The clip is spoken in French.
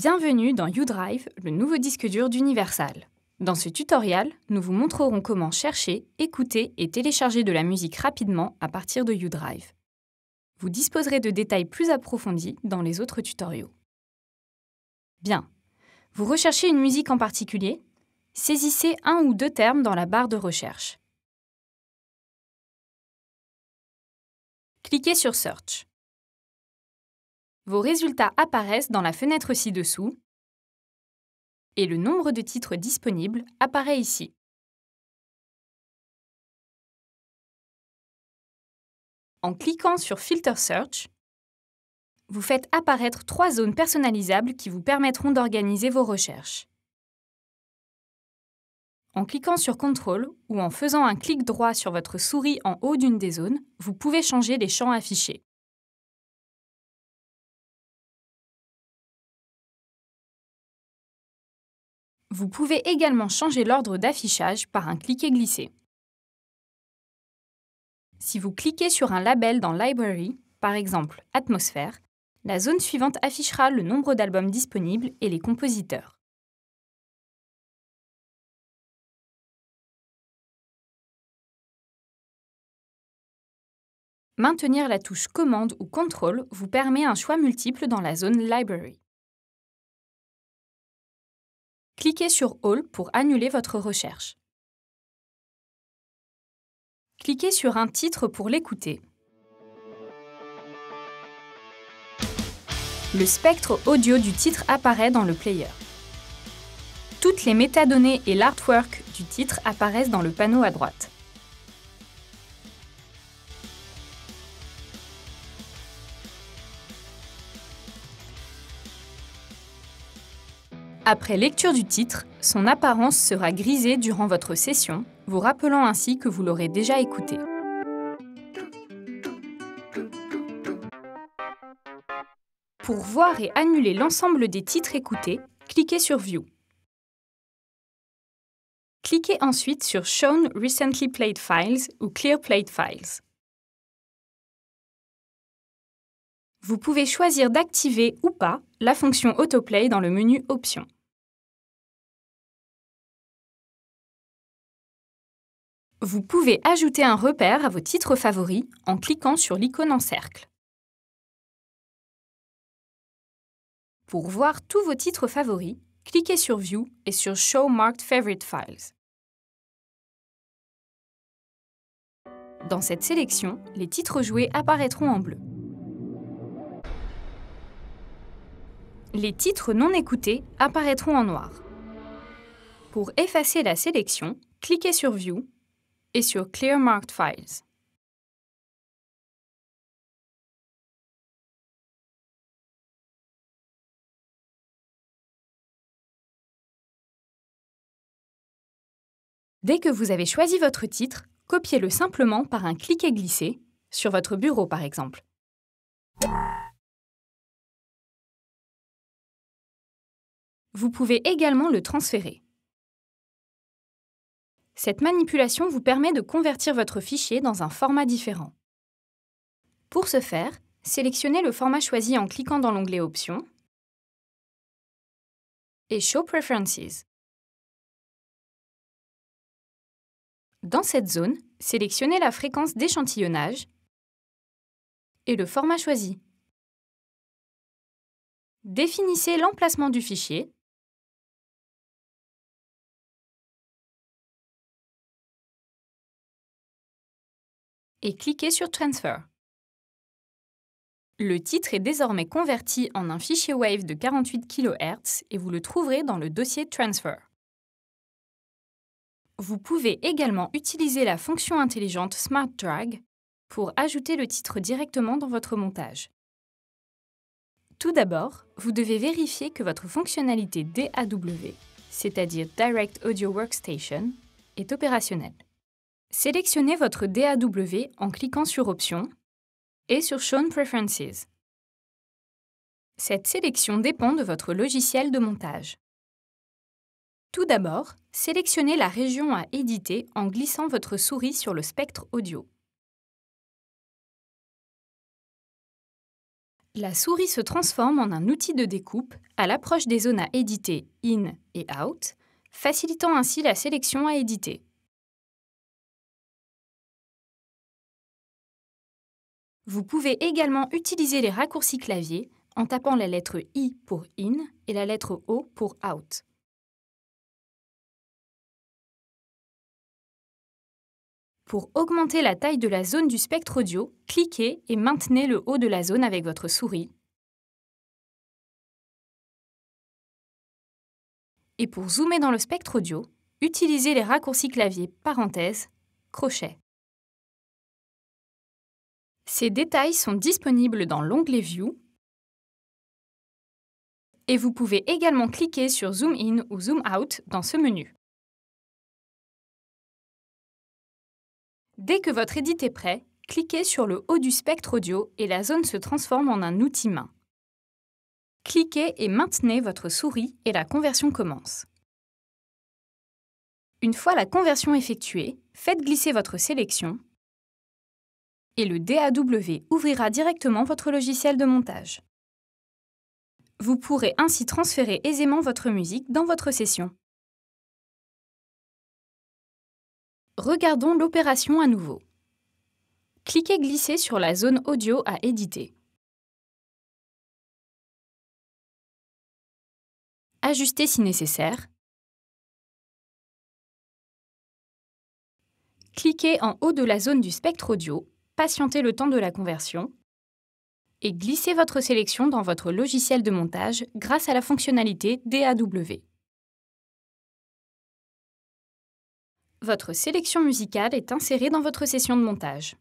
Bienvenue dans UDrive, le nouveau disque dur d'Universal. Dans ce tutoriel, nous vous montrerons comment chercher, écouter et télécharger de la musique rapidement à partir de UDrive. Vous disposerez de détails plus approfondis dans les autres tutoriaux. Bien. Vous recherchez une musique en particulier Saisissez un ou deux termes dans la barre de recherche. Cliquez sur Search. Vos résultats apparaissent dans la fenêtre ci-dessous et le nombre de titres disponibles apparaît ici. En cliquant sur Filter Search, vous faites apparaître trois zones personnalisables qui vous permettront d'organiser vos recherches. En cliquant sur Contrôle ou en faisant un clic droit sur votre souris en haut d'une des zones, vous pouvez changer les champs affichés. Vous pouvez également changer l'ordre d'affichage par un cliquet glisser Si vous cliquez sur un label dans Library, par exemple Atmosphère, la zone suivante affichera le nombre d'albums disponibles et les compositeurs. Maintenir la touche Commande ou Contrôle vous permet un choix multiple dans la zone Library. Cliquez sur All pour annuler votre recherche. Cliquez sur un titre pour l'écouter. Le spectre audio du titre apparaît dans le player. Toutes les métadonnées et l'artwork du titre apparaissent dans le panneau à droite. Après lecture du titre, son apparence sera grisée durant votre session, vous rappelant ainsi que vous l'aurez déjà écouté. Pour voir et annuler l'ensemble des titres écoutés, cliquez sur View. Cliquez ensuite sur Shown Recently Played Files ou Clear Played Files. Vous pouvez choisir d'activer ou pas la fonction Autoplay dans le menu Options. Vous pouvez ajouter un repère à vos titres favoris en cliquant sur l'icône en cercle. Pour voir tous vos titres favoris, cliquez sur View et sur Show Marked Favorite Files. Dans cette sélection, les titres joués apparaîtront en bleu. Les titres non écoutés apparaîtront en noir. Pour effacer la sélection, cliquez sur View sur Clear Marked Files. Dès que vous avez choisi votre titre, copiez-le simplement par un clic et glisser, sur votre bureau par exemple. Vous pouvez également le transférer. Cette manipulation vous permet de convertir votre fichier dans un format différent. Pour ce faire, sélectionnez le format choisi en cliquant dans l'onglet Options et Show Preferences. Dans cette zone, sélectionnez la fréquence d'échantillonnage et le format choisi. Définissez l'emplacement du fichier et cliquez sur Transfer. Le titre est désormais converti en un fichier WAVE de 48 kHz et vous le trouverez dans le dossier Transfer. Vous pouvez également utiliser la fonction intelligente Smart Drag pour ajouter le titre directement dans votre montage. Tout d'abord, vous devez vérifier que votre fonctionnalité DAW, c'est-à-dire Direct Audio Workstation, est opérationnelle. Sélectionnez votre DAW en cliquant sur Options et sur Show Preferences. Cette sélection dépend de votre logiciel de montage. Tout d'abord, sélectionnez la région à éditer en glissant votre souris sur le spectre audio. La souris se transforme en un outil de découpe à l'approche des zones à éditer in et out, facilitant ainsi la sélection à éditer. Vous pouvez également utiliser les raccourcis clavier en tapant la lettre I pour in et la lettre O pour out. Pour augmenter la taille de la zone du spectre audio, cliquez et maintenez le haut de la zone avec votre souris. Et pour zoomer dans le spectre audio, utilisez les raccourcis clavier parenthèse, crochet. Ces détails sont disponibles dans l'onglet View et vous pouvez également cliquer sur Zoom In ou Zoom Out dans ce menu. Dès que votre édit est prêt, cliquez sur le haut du spectre audio et la zone se transforme en un outil main. Cliquez et maintenez votre souris et la conversion commence. Une fois la conversion effectuée, faites glisser votre sélection et le DAW ouvrira directement votre logiciel de montage. Vous pourrez ainsi transférer aisément votre musique dans votre session. Regardons l'opération à nouveau. Cliquez glisser sur la zone audio à éditer. Ajustez si nécessaire. Cliquez en haut de la zone du spectre audio patientez le temps de la conversion et glissez votre sélection dans votre logiciel de montage grâce à la fonctionnalité DAW. Votre sélection musicale est insérée dans votre session de montage.